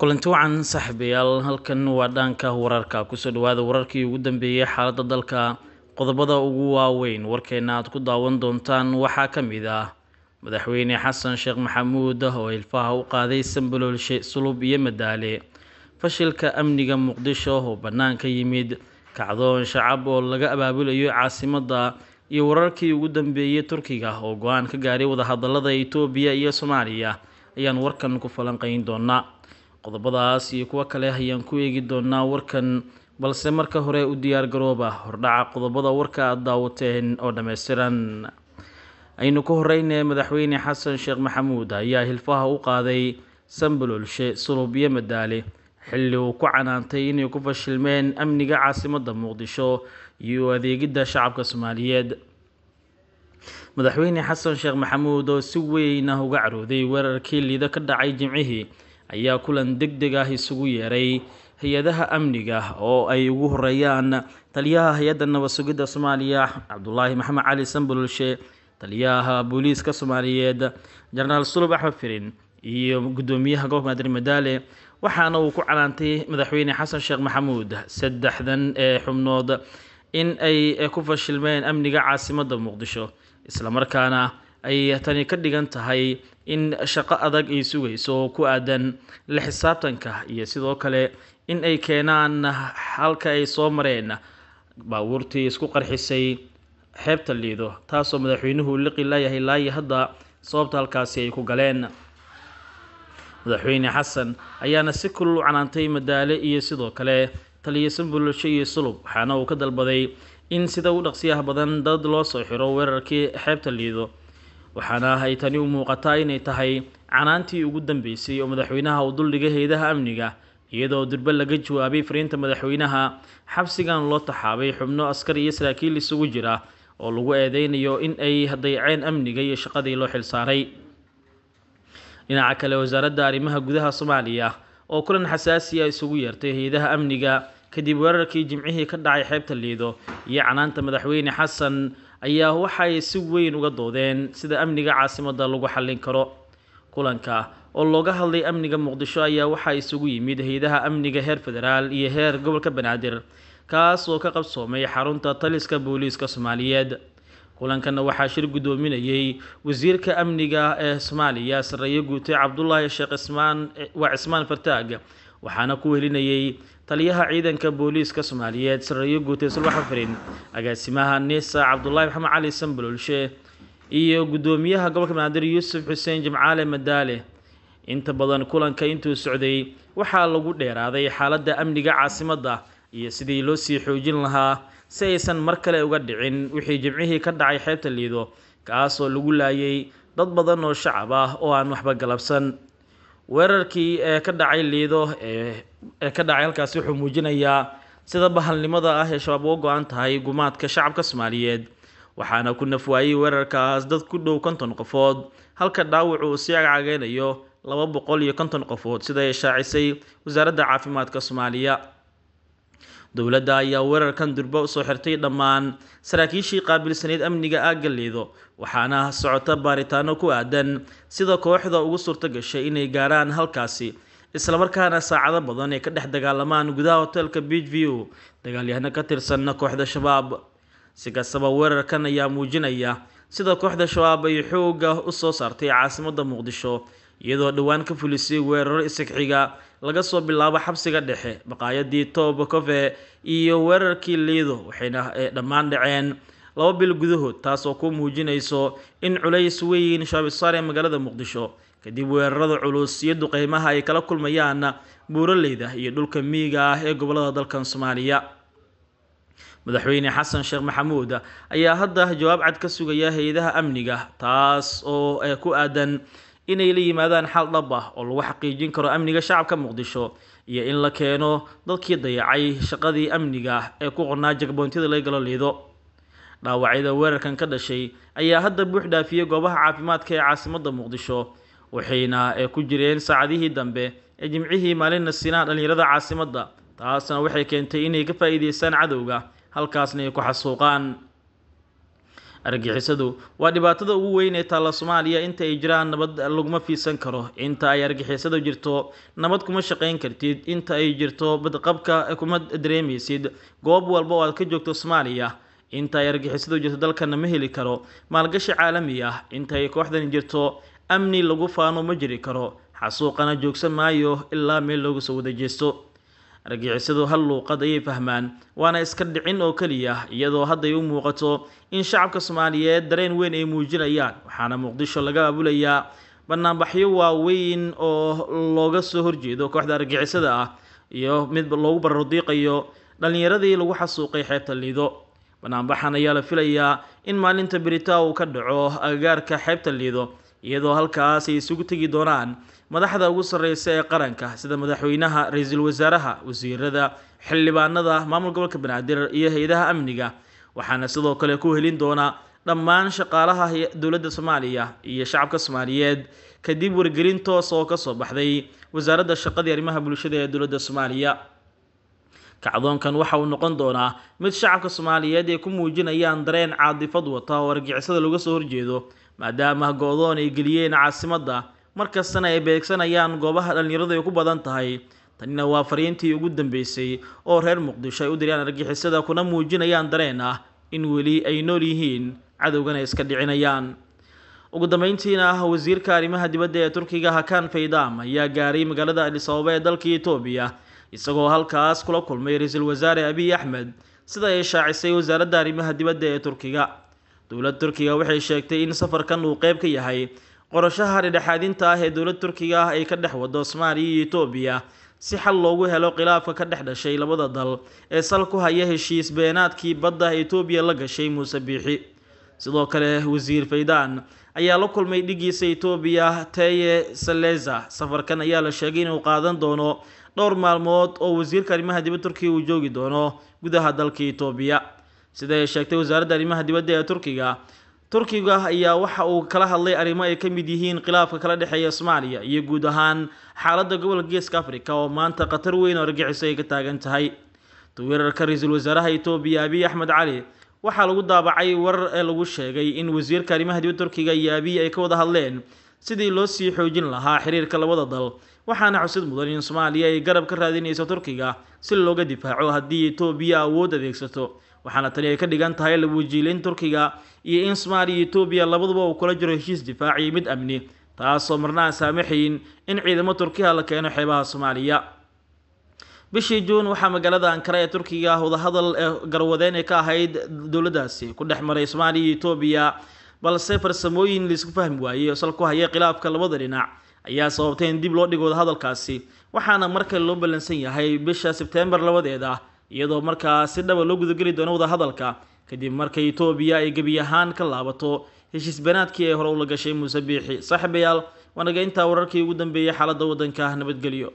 kulanti wacan saaxiibayaal halkan waa dhaanka wararka kusoo dhawaada wararkii ugu dambeeyey xaaladda dalka qodobada ugu waaweyn warkeenna aad ku daawan doontaan waxaa ka mid ah madaxweyne xasan sheekh maxamuud oo ilfaha u qaaday sambaloolshe sulub iyo madaale fashilka amniga muqdisho oo bannaan ka yimid kacdoon shacab oo laga abaabulayo caasimadda iyo wararkii ugu dambeeyey turkiga oo go-aan ka gaaray wadahadalada itoobiya iyo soomaaliya ayaan warkan ku falanqayn doonaa qodobadaas iyo kuwo kale ayaan ku eegi doonaa warkan balse marka hore u diyaargarooba hordhaca qodobada warka aada daawateen oo dhammaystiran aynu ku horeyne madaxweyne xasan sheekh maxamuud ayaa hilfaha u qaaday sambalolshe sulubyo madaale xilli uu ku canaantay inay ku fashilmeen amniga caasimadda muqdisho iyo adeegidda shacabka soomaaliyeed madaxweyne xasan sheekh maxamuud oo si weyn ah uga carooday weerarkii liido ka dhacay jimcihii ayaa kulan deg deg ah isugu yeeray hay-adaha amniga oo ay ugu horeeyaan taliyaha hay-adda nabadsugidda soomaaliya cabdulaahi maxamed cali sanbululshe taliyaha booliiska soomaaliyeed jenaraal sulub axmed firin iyo guddoomiyaha gobolka naadir madaale waxaana uu ku canaantay madaxweyne xasan sheekh maxamuud saddexdan ee xubnood in ay ku fashilmeen amniga caasimadda muqdisho isla markaana ay tani ka dhigan tahay in shaqo adag ay sugayso ku aadan la xisaabtanka iyo sidoo kale in ay keenaan halka ay soo mareen baabuurtii isku qarxisay xeebta liido taasoo madaxweynuhu liqi layahay laayi hadda sababta halkaasi ay ku galeen madaxweyne xasan ayaana si kulul u canaantay madaale iyo sidoo kale taliyo sanbulsho iyo sulub waxaana uu ka dalbaday in sida u dhaqsiyaha badan dad loo soo xiro weerarkii xeebta liido waxaana ahay tani u muuqataa inay tahay canaantii ugu dambeysay oo madaxweynaha uu duldhiga hay-adaha amniga iyadoo durba laga jawaabay fariinta madaxweynaha xabsigan loo taxaabay xubno askar iyo saraakiil isugu jira oo lagu eedeynayo in ay dayaceen amniga iyo shaqadii loo xilsaaray dhinaca kale wasaaradda arrimaha gudaha soomaaliya oo kulan xasaasi a isugu yeertay hay-adaha amniga kadib weerarkii jimcihii ka dhacay xeebta liido iyo canaanta madaxweyne xasan ayaa waxay si weyn uga doodeen sida amniga caasimadda lagu xallin karo kulanka oo looga hadlay amniga muqdisho ayaa waxaa isugu yimid hay-adaha amniga heer federaal iyo heer gobolka banaadir kaas oo ka qabsoomay xarunta taliska booliiska soomaaliyeed kulankana waxaa shir guddoominayay wasiirka amniga ee soomaaliya sarreeyo guute cabdulaahi sheekh cismaan waa cismaan fartaag waxaana ku helinayay taliyaha ciidanka booliiska soomaaliyeed sarreeyo guute waxaa farin agaasimaha niisa cabdulaahi maxamed cali sanbululshe iyo guddoomiyaha gobolka banaadir yuusuf xuseen jimcaale madaale inta badan kulanka intuu socday waxaa lagu dheeraaday xaaladda amniga caasimadda iyo sidii loo sii xoojin lahaa si aysan mar kale uga dhicin wixii jimcihii ka dhacay xeebta liido kaas oo lagu laayay dad badan oo shacab ah oo aan waxba galabsan weerarkii ee ka dhacay liido ee ka dhacay halkaasi wuxuu muujinayaa sida bahalnimada ah ee shabaab uga go-an tahay gumaadka shacabka soomaaliyeed waxaana ku nafwaayey weerarkaas dad ku dhow konton qofood halka dhaawac uu sii agcageynayo laba boqol iyo konton qofood sida ay shaacisay wasaaradda caafimaadka soomaaliya dowladda ayaa weerarkan durba usoo xirtay dhammaan saraakiishii qaabilsaneyd amniga ah galliido waxaana socota baaritaano ku aadan sida kooxda ugu suurto gashay inay gaaraan halkaasi islamarkaana saacado badan ay ka dhex dagaalamaan gudaha hoteelka beachview dagaalyahano ka tirsan kooxda shabaab si kastaba weerarkan ayaa muujinaya sida kooxda shabaab ay xooga soo saartay caasimada muqdisho iyadoo dhowaan ka fulisay weeraro isagxiga laga soo bilaabo xabsiga dhexe baqaayadii tooba kofe iyo weerarkii liido waxayna eh, dhammaan dhaceen laba bil gudahood taasoo ku muujinayso in culays weyn shaabisaare magaalada muqdisho kadib weerarada culus iyo duqeymaha ay kala kulmayaan buuraleyda iyo dhulka miyiga ah ee gobolada dalkan soomaaliya madaxweyne xasan sheekh maxamuud ayaa hadda jawaab cad ka sugaya hay-adaha amniga taas oo eh, ku aadan inay la yimaadaan xal dhab ah oo lagu xaqiijin karo amniga shacabka muqdisho iyo in la keeno dadkii dayacay shaqadii amniga ah ee ku qornaa jagboontida laga galo liido dhaawacyada weerarkan ka dhashay ayaa hadda buux dhaafiyey goobaha caafimaadka ee caasimada muqdisho waxayna ee eh, ku jireen saacadihii dambe ee jimcihii maalina sinaan dhallinyarada caasimadda taasna waxay keentay inay ka faa-iideystaan cadowga halkaasna ay ku xasuuqaan argixisadu waa dhibaatada ugu weyn ee taalla soomaaliya inta ay jiraan nabad laguma fiisan karo inta ay argixisadu jirto nabad kuma shaqayn kartid inta ay jirto badqabka kuma dareemaysid goob walba oo aad ka joogto soomaaliya inta ay argixisadu jirto dalkana ma heli karo maalgashi caalami ah inta ay kooxdan jirto amni lagu faano ma jiri karo xasuuqana joogsan maayo ilaa meel loogu soo wada jeesto argagixisadu hal luuqad ayay fahmaan waana iska dhicin oo keliya iyadoo hadday u muuqato in shacabka soomaaliyeed dareen weyn ay muujinayaan waxaana muqdisho laga abulayaa banaanbaxyo waaweyn oo looga soo horjeedo kooxda argagixisada ah iyo mid loogu barardiiqayo dhallinyaradii lagu xasuuqay xeebta liido banaanbaxan ayaa la filayaa in maalinta berita uu ka dhaco agagaarka xeebta liido iyadoo halkaasay isugu tegi doonaan madaxda ugu sarreysa ee qaranka sida madaxweynaha ra-iisul wasaaraha wasiirada xildhibaanada maamul gobolka banaadir iyo hay-adaha amniga waxaana sidoo kale ku helin doonaa dhammaan shaqaalaha dowladda soomaaliya iyo shacabka soomaaliyeed kadib wargelin toos oo ka soo baxday wasaaradda shaqadii arrimaha bulshada ee dowladda soomaaliya kacdoonkan waxa uu noqon doonaa mid shacabka soomaaliyeed ay ku muujinayaan dareen caadifad wata oo argicisada laga soo horjeedo maadaama go-doon ay geliyeen caasimadda markastana ay beegsanayaan goobaha dhallinyaradu ay ku badan tahay tanina waa fariintii ugu dambeysay oo reer muqdisho ay u diriyaan argixisada kuna muujinayaan dareen ah in weli ay nool yihiin cadowgana iska dhicinayaan ugu dambeyntiina ah wasiirka arrimaha dibadda ee turkiga hakan faydam ayaa gaaray magaalada adisababa ee dalka etoobiya isagoo halkaas kula kulmay ra-iisul wasaare abiy axmed sida ay shaacisay wasaaradda arrimaha dibadda ee turkiga dowlad turkiga waxay sheegtay in safarkan uu qeyb ka yahay qorashaha dhidhexaadinta ah ee dowlad turkiga ah ay ka dhex wado soomaaliya iyo itoobiya si xal loogu helo khilaafka ka dhex dhashay labada dal ee sal ku haya heshiis beenaadkii badda itoobiya la gashay muuse biixi sidoo kale wasiir faydaan ayaa la kulmay dhigiisa etoobiya teye saleza safarkan ayaa la sheegay inuu qaadan doono dhowr maalmood oo wasiirka arrimaha dibad turkiya uu joogi doono gudaha dalka itoobiya sida ay sheegtay wasaaradda arrimaha dibadda ee turkiga turkiga ayaa waxa uu kala hadlay arrimo ay ka mid yihiin khilaafka kala dhexeeya soomaaliya iyo guud ahaan xaaladda gobolka geeska afrika oo maanta khatar weyn oo argaxiso ay ka taagan tahay taweerarka ra-iisul wasaaraha etoobiya abiy axmed cali waxaa lagu daabacay warar ee lagu sheegay in wasiirka arrimaha dibadda turkiga iyo abiy ay ka wada hadleen sidii loo sii xoojin lahaa xiriirka labada dal waxaana xusid mudan in soomaaliya ay garab ka raadinayso turkiga si looga difaaco haddii etoobiya awood adeegsato waxaana tani ay ka dhigan tahay labuujiilayn turkiga iyo in soomaaliya iyo etoobiya labaduba uu kula jiro heshiis difaaci mid amni taasoo marna aan saamaxayn in ciidamo turkiha la keeno xeebaha soomaaliya bishii juun waxaa magaalada ankara ee turkiga wadahadal ee garwadeyn ee ka ahayd dowladdaasi ku dhex maray soomaaliya iyo etoobiya balse farsamooyin laisku fahmi waayey oo sal ku hayay khilaafka labada dhinac ayaa sababtay in dib loo dhigo wadahadalkaasi waxaana markale loo ballansan yahay bisha sebteembar labadeeda iyadoo markaa si dhaba ah loo gudageli doono wadahadalka kadib markay etoobiya ay gebi ahaan ka laabato heshiis banaadkii ay hore ula gashay muuse biixi saaxiibayaal waanaga intaa wararkii ugu dambeeyey xaaladda waddanka nabadgelyo